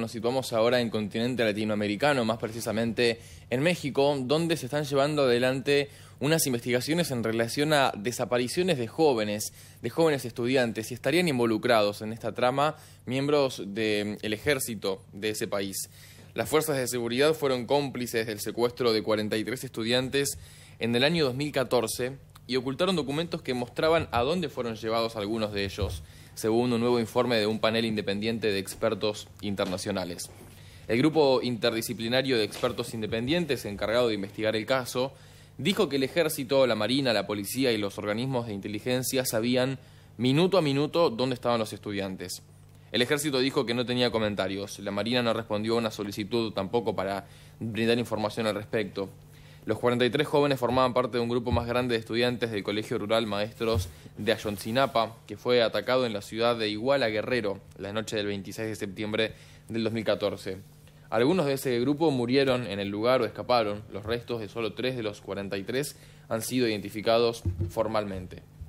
Nos situamos ahora en continente latinoamericano, más precisamente en México, donde se están llevando adelante unas investigaciones en relación a desapariciones de jóvenes, de jóvenes estudiantes, y estarían involucrados en esta trama miembros del ejército de ese país. Las fuerzas de seguridad fueron cómplices del secuestro de 43 estudiantes en el año 2014 y ocultaron documentos que mostraban a dónde fueron llevados algunos de ellos, según un nuevo informe de un panel independiente de expertos internacionales. El grupo interdisciplinario de expertos independientes encargado de investigar el caso dijo que el ejército, la marina, la policía y los organismos de inteligencia sabían minuto a minuto dónde estaban los estudiantes. El ejército dijo que no tenía comentarios, la marina no respondió a una solicitud tampoco para brindar información al respecto. Los 43 jóvenes formaban parte de un grupo más grande de estudiantes del Colegio Rural Maestros de Ayotzinapa, que fue atacado en la ciudad de Iguala Guerrero la noche del 26 de septiembre del 2014. Algunos de ese grupo murieron en el lugar o escaparon. Los restos de solo tres de los 43 han sido identificados formalmente.